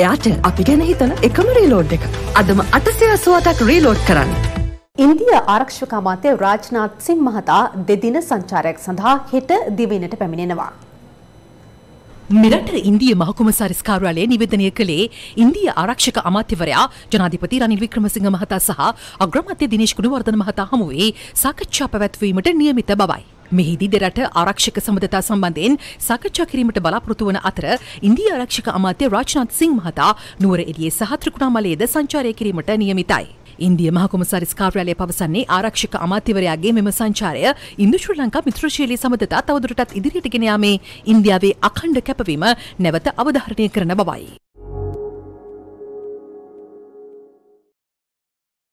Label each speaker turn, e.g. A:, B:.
A: එයාටෙල් අපි ගැන හිතන එකම රීලෝඩ් එක. අදම අටසය අසුවටක් රීලෝඩ් කරන්න.
B: ඉන්දිය ආරක්ෂක අමාත්‍ය රාජ්නාත් සිං මහතා දෙදින සංචාරයක් සඳහා හෙට දිවයිනට පැමිණෙනවා.
C: මෙරට ඉන්දිය මහකුම සරිස්කාරාලය නිවදනය කළේ ඉන්දිය ආරක්ෂක අමාත්‍යවරයා ජනාධිපති රනිල් වික්‍රමසිංහ මහතා සහ අග්‍රමත්‍ය දිනේශ් ගුණවර්ධන මහතා හමුවේ සාකච්ඡා පැවැත්වීමට නියමිත බවයි. මෙහිදී දෙරට ආරක්ෂක සම්බන්ධතා සම්බන්ධයෙන් සාකච්ඡා කිරීමට බලාපොරොත්තු වන අතර ඉන්දීය ආරක්ෂක අමාත්‍ය රාජ්නාත් සිංහ මහතා නුවර එළියේ සහ ත්‍රිකුණාමලයේද සංචාරය කිරීමට නියමිතයි. ඉන්දිය මහකොමසාරිස් කාර්යාලය පවසන්නේ ආරක්ෂක අමාත්‍යවරයාගේ මෙම සංචාරය ඉන්දු ශ්‍රී ලංකා මිත්‍රශීලී සමතතා තවදුරටත්
D: ඉදිරියට ගෙන යාමේ ඉන්දියාවේ අඛණ්ඩ කැපවීම නැවත අවධාරණය කරන බවයි.